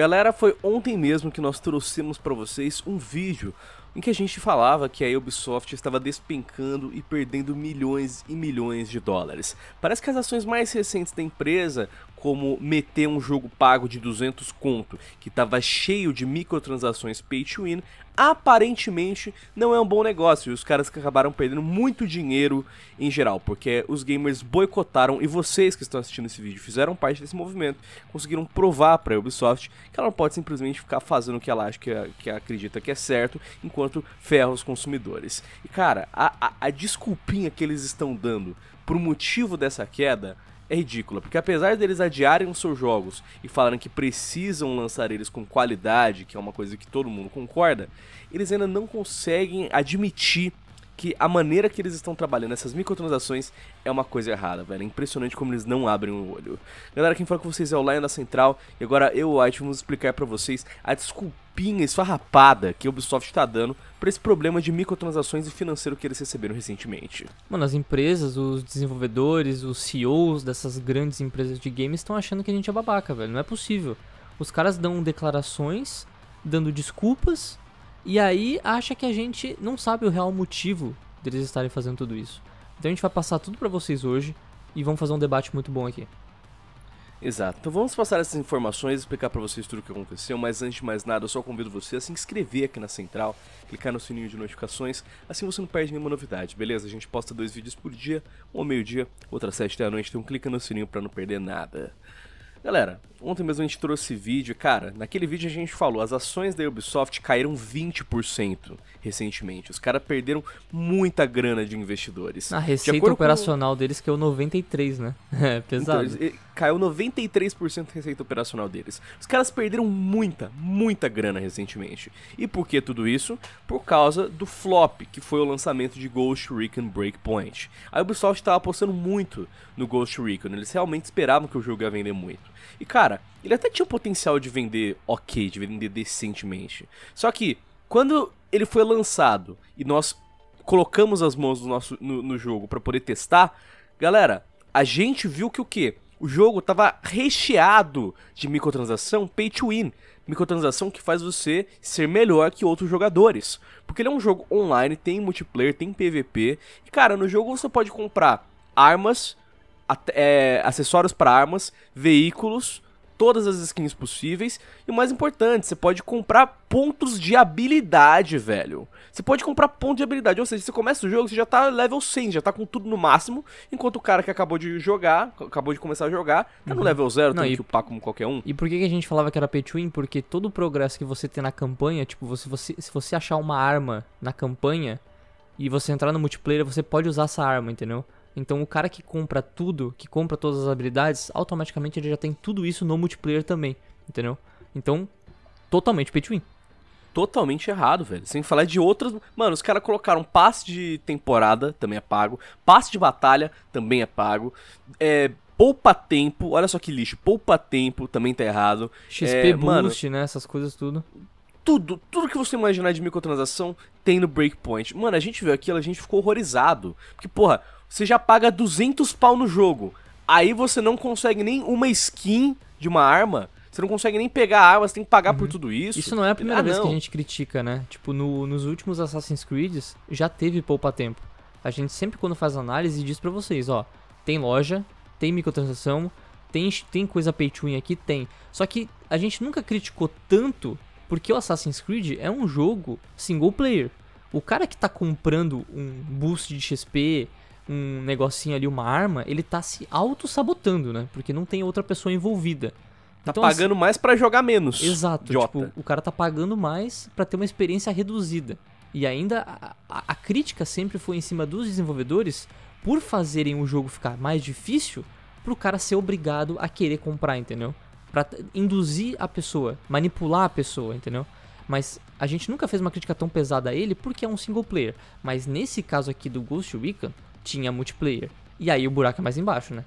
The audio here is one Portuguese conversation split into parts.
Galera, foi ontem mesmo que nós trouxemos para vocês um vídeo em que a gente falava que a Ubisoft estava despencando e perdendo milhões e milhões de dólares. Parece que as ações mais recentes da empresa como meter um jogo pago de 200 conto, que estava cheio de microtransações pay to win, aparentemente não é um bom negócio e os caras acabaram perdendo muito dinheiro em geral, porque os gamers boicotaram e vocês que estão assistindo esse vídeo fizeram parte desse movimento, conseguiram provar para a Ubisoft que ela não pode simplesmente ficar fazendo o que ela acha que, é, que acredita que é certo, enquanto ferra os consumidores. E cara, a, a, a desculpinha que eles estão dando por motivo dessa queda é ridícula, porque apesar deles adiarem os seus jogos e falarem que precisam lançar eles com qualidade, que é uma coisa que todo mundo concorda, eles ainda não conseguem admitir que a maneira que eles estão trabalhando essas microtransações é uma coisa errada, velho. É impressionante como eles não abrem o olho. Galera, quem fala com vocês é o Lion da Central e agora eu, White, vamos explicar para vocês a desculpa tapinha esfarrapada que a Ubisoft está dando para esse problema de microtransações e financeiro que eles receberam recentemente. Mano, as empresas, os desenvolvedores, os CEOs dessas grandes empresas de games estão achando que a gente é babaca, velho. Não é possível. Os caras dão declarações, dando desculpas, e aí acha que a gente não sabe o real motivo deles estarem fazendo tudo isso. Então a gente vai passar tudo para vocês hoje e vamos fazer um debate muito bom aqui. Exato. Então vamos passar essas informações, explicar para vocês tudo o que aconteceu, mas antes de mais nada, eu só convido você a se inscrever aqui na Central, clicar no sininho de notificações, assim você não perde nenhuma novidade, beleza? A gente posta dois vídeos por dia, um ao meio-dia, outra às sete da noite, então clica no sininho para não perder nada. Galera, ontem mesmo a gente trouxe vídeo, cara, naquele vídeo a gente falou, as ações da Ubisoft caíram 20% recentemente. Os caras perderam muita grana de investidores. A receita operacional com... deles que né? é o 93, né? É pesado. Então, caiu 93% da receita operacional deles. Os caras perderam muita, muita grana recentemente. E por que tudo isso? Por causa do flop, que foi o lançamento de Ghost Recon Breakpoint. A Ubisoft estava apostando muito no Ghost Recon, eles realmente esperavam que o jogo ia vender muito. E cara, ele até tinha o potencial de vender ok, de vender decentemente. Só que, quando ele foi lançado e nós colocamos as mãos no, nosso, no, no jogo para poder testar, galera, a gente viu que o quê? o jogo estava recheado de microtransação pay to win. Microtransação que faz você ser melhor que outros jogadores. Porque ele é um jogo online, tem multiplayer, tem PVP. E cara, no jogo você pode comprar armas, é, acessórios para armas, veículos, todas as skins possíveis. E o mais importante, você pode comprar pontos de habilidade, velho. Você pode comprar ponto de habilidade, ou seja, você começa o jogo, você já tá level 100, já tá com tudo no máximo, enquanto o cara que acabou de jogar, acabou de começar a jogar, tá uhum. no level 0, tem que upar como qualquer um. E por que a gente falava que era pay to win? Porque todo o progresso que você tem na campanha, tipo, você, você, se você achar uma arma na campanha e você entrar no multiplayer, você pode usar essa arma, entendeu? Então o cara que compra tudo, que compra todas as habilidades, automaticamente ele já tem tudo isso no multiplayer também, entendeu? Então, totalmente pay to win. Totalmente errado, velho. Sem falar de outras. Mano, os caras colocaram passe de temporada, também é pago. Passe de batalha, também é pago. É, poupa tempo, olha só que lixo. Poupa tempo, também tá errado. XP é, boost, mano, né? Essas coisas tudo tudo, tudo que você imaginar de microtransação tem no Breakpoint. Mano, a gente viu aquilo, a gente ficou horrorizado. Porque, porra, você já paga 200 pau no jogo. Aí você não consegue nem uma skin de uma arma. Você não consegue nem pegar a arma, você tem que pagar uhum. por tudo isso. Isso não é a primeira ah, vez não. que a gente critica, né? Tipo, no, nos últimos Assassin's Creed já teve poupa-tempo. A gente sempre, quando faz análise, diz para vocês: ó, tem loja, tem microtransação, tem, tem coisa pay to win aqui, tem. Só que a gente nunca criticou tanto porque o Assassin's Creed é um jogo single player. O cara que tá comprando um boost de XP, um negocinho ali, uma arma, ele tá se auto-sabotando, né? Porque não tem outra pessoa envolvida. Tá então, pagando assim, mais para jogar menos. Exato. Tipo, idiota. Tipo, o cara tá pagando mais para ter uma experiência reduzida. E ainda a, a, crítica sempre foi em cima dos desenvolvedores por fazerem o jogo ficar mais difícil pro cara ser obrigado a querer comprar, entendeu? Pra induzir a pessoa, manipular a pessoa, entendeu? Mas a gente nunca fez uma crítica tão pesada a ele porque é um single player. Mas nesse caso aqui do Ghost Recon, tinha multiplayer. E aí o buraco é mais embaixo, né?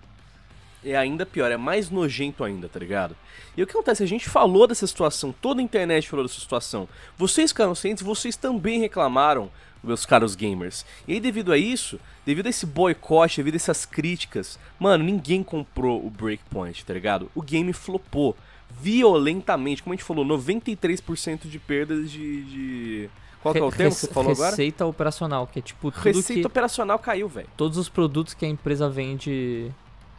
É ainda pior, é mais nojento ainda, tá ligado? E o que acontece? A gente falou dessa situação, toda a internet falou dessa situação. Vocês ficaram cientes, vocês também reclamaram, meus caros gamers. E aí, devido a isso, devido a esse boicote, devido a essas críticas, mano, ninguém comprou o Breakpoint, tá ligado? O game flopou violentamente. Como a gente falou, 93% de perdas de, de qual que é o termo que você falou agora? Receita operacional, que é tipo tudo Receita que, operacional caiu, velho. Todos os produtos que a empresa vende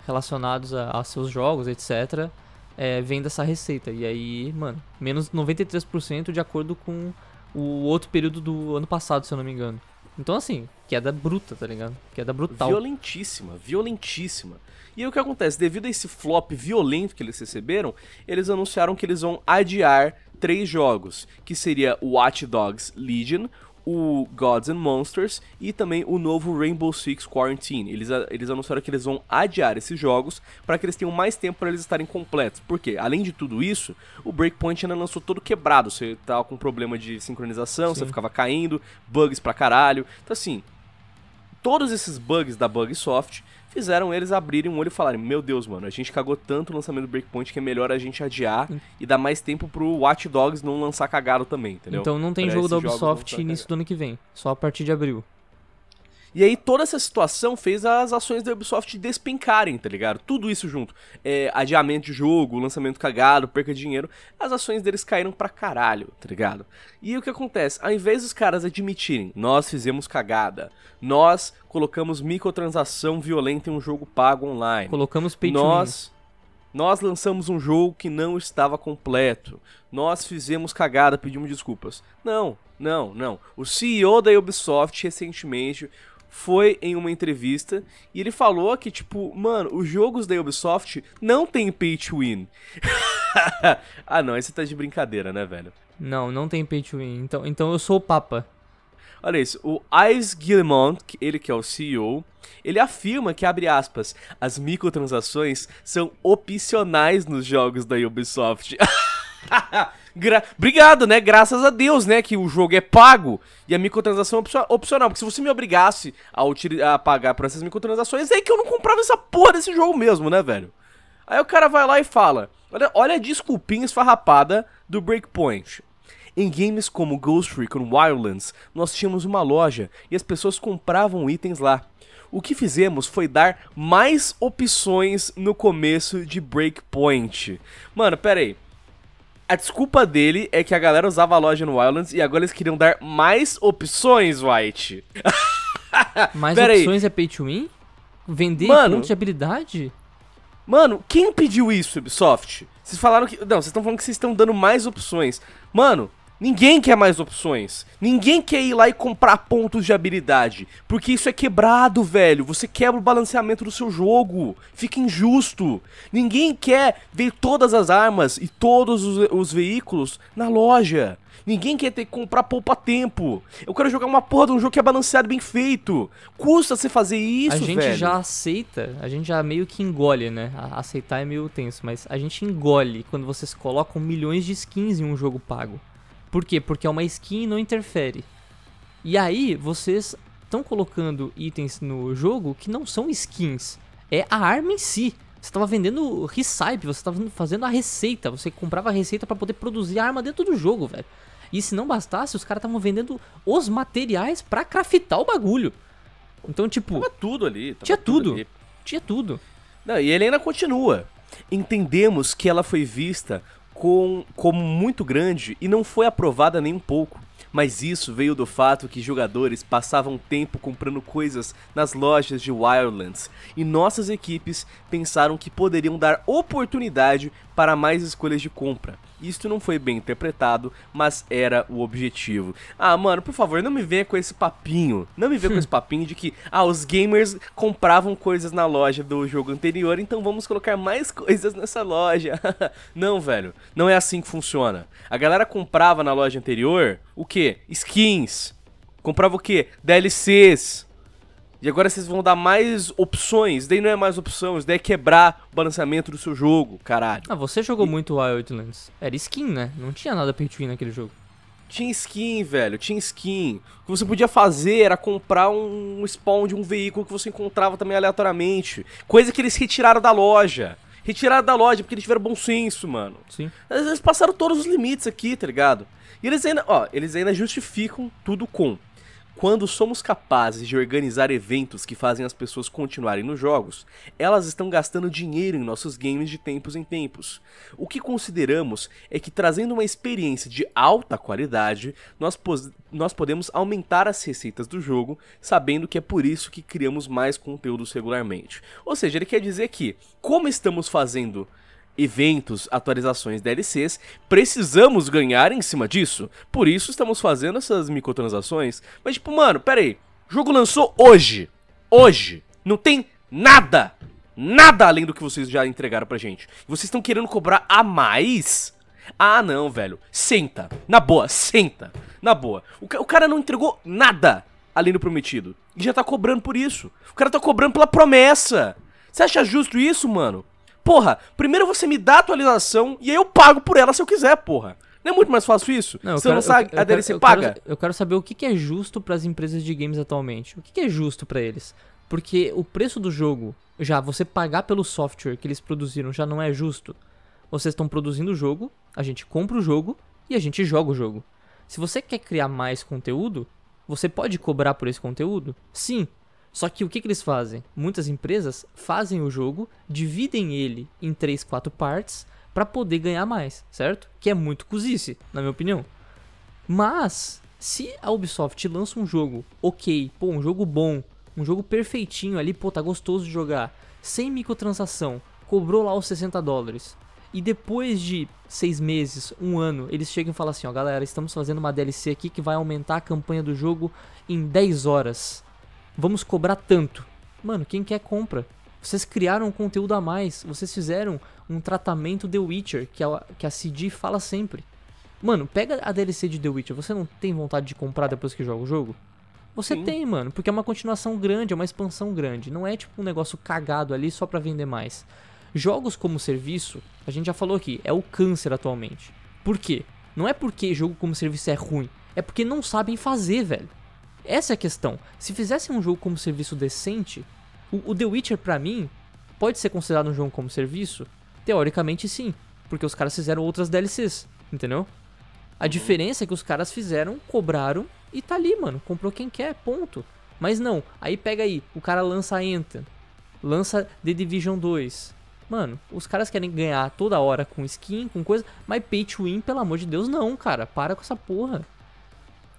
relacionados a, a seus jogos, etc., é, vem dessa receita. E aí, mano, menos 93% de acordo com o outro período do ano passado, se eu não me engano. Então, assim, queda bruta, tá ligado? Queda brutal. Violentíssima, violentíssima. E aí o que acontece? Devido a esse flop violento que eles receberam, eles anunciaram que eles vão adiar três jogos, que seria Watch Dogs Legion, o Gods and Monsters e também o novo Rainbow Six Quarantine. Eles, eles anunciaram que eles vão adiar esses jogos para que eles tenham mais tempo para eles estarem completos. Porque, além de tudo isso, o Breakpoint ainda lançou todo quebrado. Você tava com problema de sincronização, Sim. você ficava caindo, bugs pra caralho. Então, assim, todos esses bugs da Bugsoft fizeram eles abrirem um olho e falarem: Meu Deus, mano, a gente cagou tanto o lançamento do Breakpoint que é melhor a gente adiar e dar mais tempo pro Watch Dogs não lançar cagado também, entendeu? Então não tem pra jogo da Ubisoft início do ano que vem, só a partir de abril. E aí toda essa situação fez as ações da Ubisoft despencarem, tá ligado? Tudo isso junto. É, adiamento de jogo, lançamento cagado, perca de dinheiro. As ações deles caíram pra caralho, tá ligado? E o que acontece? Ao invés dos caras admitirem, nós fizemos cagada, nós colocamos microtransação violenta em um jogo pago online. Colocamos pay Nós... Nós lançamos um jogo que não estava completo. Nós fizemos cagada, pedimos desculpas. Não, não, não. O CEO da Ubisoft recentemente foi em uma entrevista e ele falou que, tipo, mano, os jogos da Ubisoft não tem pay to win. ah, não, aí você tá de brincadeira, né, velho? Não, não tem pay to win. Então, então eu sou o Papa. Olha isso, o Yves Guillemont, ele que é o CEO, ele afirma que, abre aspas, as microtransações são opcionais nos jogos da Ubisoft. Gra Obrigado, né? Graças a Deus, né? Que o jogo é pago e a microtransação é opcional. Porque se você me obrigasse a, a pagar por essas microtransações, é que eu não comprava essa porra desse jogo mesmo, né, velho? Aí o cara vai lá e fala: Olha, olha a desculpinha esfarrapada do Breakpoint. Em games como Ghost Recon Wildlands, nós tínhamos uma loja e as pessoas compravam itens lá. O que fizemos foi dar mais opções no começo de Breakpoint. Mano, pera aí a desculpa dele é que a galera usava a loja no Wildlands e agora eles queriam dar mais opções, White. mais Pera opções aí. é pay to win? Vender Mano, de habilidade? Mano, quem pediu isso, Ubisoft? Vocês falaram que. Não, vocês estão falando que vocês estão dando mais opções. Mano, Ninguém quer mais opções. Ninguém quer ir lá e comprar pontos de habilidade. Porque isso é quebrado, velho. Você quebra o balanceamento do seu jogo. Fica injusto. Ninguém quer ver todas as armas e todos os, os veículos na loja. Ninguém quer ter que comprar poupa-tempo. Eu quero jogar uma porra de um jogo que é balanceado bem feito. Custa você fazer isso, velho. A gente velho. já aceita, a gente já meio que engole, né? Aceitar é meio tenso, mas a gente engole quando vocês colocam milhões de skins em um jogo pago. Por quê? Porque é uma skin e não interfere. E aí, vocês estão colocando itens no jogo que não são skins. É a arma em si. Você estava vendendo recipe, você estava fazendo a receita. Você comprava a receita para poder produzir a arma dentro do jogo, velho. E se não bastasse, os caras estavam vendendo os materiais para craftar o bagulho. Então, tipo. Tava tudo ali. Tava tinha tudo. tudo. Ali. Tinha tudo. Não, e ele ainda continua. Entendemos que ela foi vista com, como muito grande e não foi aprovada nem um pouco. Mas isso veio do fato que jogadores passavam tempo comprando coisas nas lojas de Wildlands, e nossas equipes pensaram que poderiam dar oportunidade para mais escolhas de compra. Isto não foi bem interpretado, mas era o objetivo. Ah, mano, por favor, não me venha com esse papinho. Não me venha com esse papinho de que, ah, os gamers compravam coisas na loja do jogo anterior, então vamos colocar mais coisas nessa loja. não, velho, não é assim que funciona. A galera comprava na loja anterior o quê? Skins. Comprava o quê? DLCs e agora vocês vão dar mais opções. Daí não é mais opções. isso daí é quebrar o balanceamento do seu jogo, caralho. Ah, você jogou e... muito Wildlands. Era skin, né? Não tinha nada pay to win naquele jogo. Tinha skin, velho, tinha skin. O que você podia fazer era comprar um spawn de um veículo que você encontrava também aleatoriamente. Coisa que eles retiraram da loja. Retiraram da loja porque eles tiveram bom senso, mano. Sim. Eles passaram todos os limites aqui, tá ligado? E eles ainda, ó, eles ainda justificam tudo com quando somos capazes de organizar eventos que fazem as pessoas continuarem nos jogos, elas estão gastando dinheiro em nossos games de tempos em tempos. O que consideramos é que trazendo uma experiência de alta qualidade, nós, nós podemos aumentar as receitas do jogo, sabendo que é por isso que criamos mais conteúdos regularmente. Ou seja, ele quer dizer que, como estamos fazendo eventos, atualizações, DLCs, precisamos ganhar em cima disso. Por isso estamos fazendo essas microtransações. Mas tipo, mano, pera aí. O jogo lançou hoje. Hoje. Não tem nada. Nada além do que vocês já entregaram pra gente. Vocês estão querendo cobrar a mais? Ah, não, velho. Senta. Na boa, senta. Na boa. O, o cara não entregou nada além do prometido. E já tá cobrando por isso. O cara tá cobrando pela promessa. Você acha justo isso, mano? Porra, primeiro você me dá a atualização e aí eu pago por ela se eu quiser, porra. Não é muito mais fácil isso? Não, você quero, lançar eu, eu, a DLC eu paga? Quero, eu quero saber o que, é justo para as empresas de games atualmente. O que é justo para eles? Porque o preço do jogo, já você pagar pelo software que eles produziram já não é justo. Vocês estão produzindo o jogo, a gente compra o jogo e a gente joga o jogo. Se você quer criar mais conteúdo, você pode cobrar por esse conteúdo? Sim, só que o que, que eles fazem? Muitas empresas fazem o jogo, dividem ele em 3, 4 partes para poder ganhar mais, certo? Que é muito cozice, na minha opinião. Mas, se a Ubisoft lança um jogo ok, pô, um jogo bom, um jogo perfeitinho ali, pô, tá gostoso de jogar, sem microtransação, cobrou lá os 60 dólares. E depois de seis meses, um ano, eles chegam e falam assim: ó, galera, estamos fazendo uma DLC aqui que vai aumentar a campanha do jogo em 10 horas vamos cobrar tanto. Mano, quem quer compra. Vocês criaram um conteúdo a mais, vocês fizeram um tratamento The Witcher, que a, que a CD fala sempre. Mano, pega a DLC de The Witcher, você não tem vontade de comprar depois que joga o jogo? Você Sim. tem, mano, porque é uma continuação grande, é uma expansão grande. Não é tipo um negócio cagado ali só pra vender mais. Jogos como serviço, a gente já falou aqui, é o câncer atualmente. Por quê? Não é porque jogo como serviço é ruim, é porque não sabem fazer, velho. Essa é a questão. Se fizessem um jogo como serviço decente, o, o The Witcher, para mim, pode ser considerado um jogo como serviço? Teoricamente, sim. Porque os caras fizeram outras DLCs, entendeu? A uhum. diferença é que os caras fizeram, cobraram e tá ali, mano. Comprou quem quer, ponto. Mas não, aí pega aí, o cara lança Enter, lança The Division 2. Mano, os caras querem ganhar toda hora com skin, com coisa, mas pay to win, pelo amor de Deus, não, cara. Para com essa porra.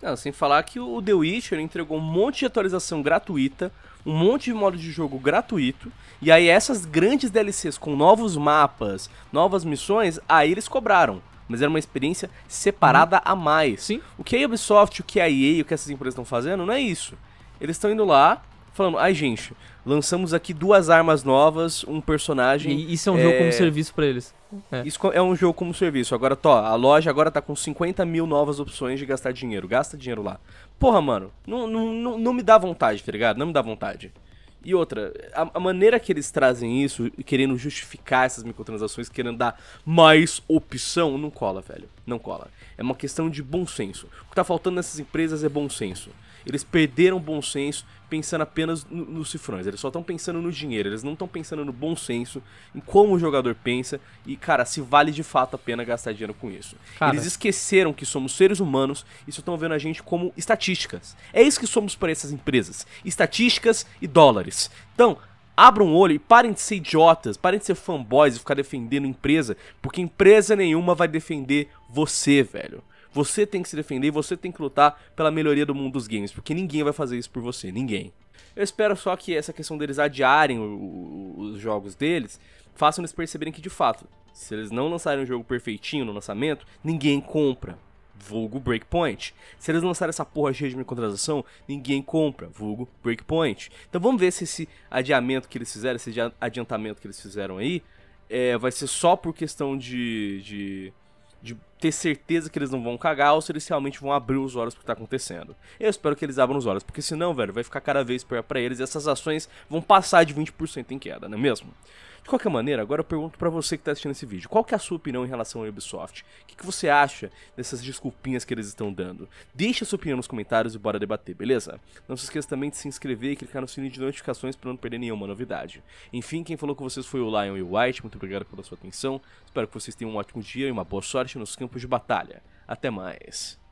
Não, sem falar que o The Witcher entregou um monte de atualização gratuita, um monte de modo de jogo gratuito, e aí essas grandes DLCs com novos mapas, novas missões, aí eles cobraram. Mas era uma experiência separada hum. a mais. Sim. O que a Ubisoft, o que a EA, o que essas empresas estão fazendo, não é isso. Eles estão indo lá, falando, ai gente, lançamos aqui duas armas novas, um personagem. E isso é um é... jogo como é, serviço para eles. É. Isso é um jogo como serviço. Agora, tó, a loja agora tá com 50 mil novas opções de gastar dinheiro. Gasta dinheiro lá. Porra, mano, não, não, não, não me dá vontade, tá ligado? Não me dá vontade. E outra, a, a, maneira que eles trazem isso, querendo justificar essas microtransações, querendo dar mais opção, não cola, velho. Não cola. É uma questão de bom senso. O que tá faltando nessas empresas é bom senso. Eles perderam bom senso pensando apenas no, nos cifrões. Eles só estão pensando no dinheiro. Eles não estão pensando no bom senso, em como o jogador pensa e, cara, se vale de fato a pena gastar dinheiro com isso. Cara. Eles esqueceram que somos seres humanos e só estão vendo a gente como estatísticas. É isso que somos para essas empresas: estatísticas e dólares. Então, abram o olho e parem de ser idiotas, parem de ser fanboys e ficar defendendo empresa, porque empresa nenhuma vai defender você, velho. Você tem que se defender, você tem que lutar pela melhoria do mundo dos games, porque ninguém vai fazer isso por você, ninguém. Eu espero só que essa questão deles adiarem o, o, os jogos deles façam eles perceberem que de fato, se eles não lançarem um jogo perfeitinho no lançamento, ninguém compra. Vulgo Breakpoint. Se eles lançarem essa porra cheia de microtransação, ninguém compra. Vulgo Breakpoint. Então vamos ver se esse adiamento que eles fizeram, esse adiantamento que eles fizeram aí, é, vai ser só por questão de, de, de ter certeza que eles não vão cagar ou se eles realmente vão abrir os olhos pro que tá acontecendo. Eu espero que eles abram os olhos, porque senão, velho, vai ficar cada vez pior para eles e essas ações vão passar de 20% em queda, não é mesmo? De qualquer maneira, agora eu pergunto para você que tá assistindo esse vídeo, qual que é a sua opinião em relação ao Ubisoft? O que, que você acha dessas desculpinhas que eles estão dando? Deixa a sua opinião nos comentários e bora debater, beleza? Não se esqueça também de se inscrever e clicar no sininho de notificações para não perder nenhuma novidade. Enfim, quem falou com vocês foi o Lion e o White, muito obrigado pela sua atenção, espero que vocês tenham um ótimo dia e uma boa sorte nos campos campos de batalha. Até mais.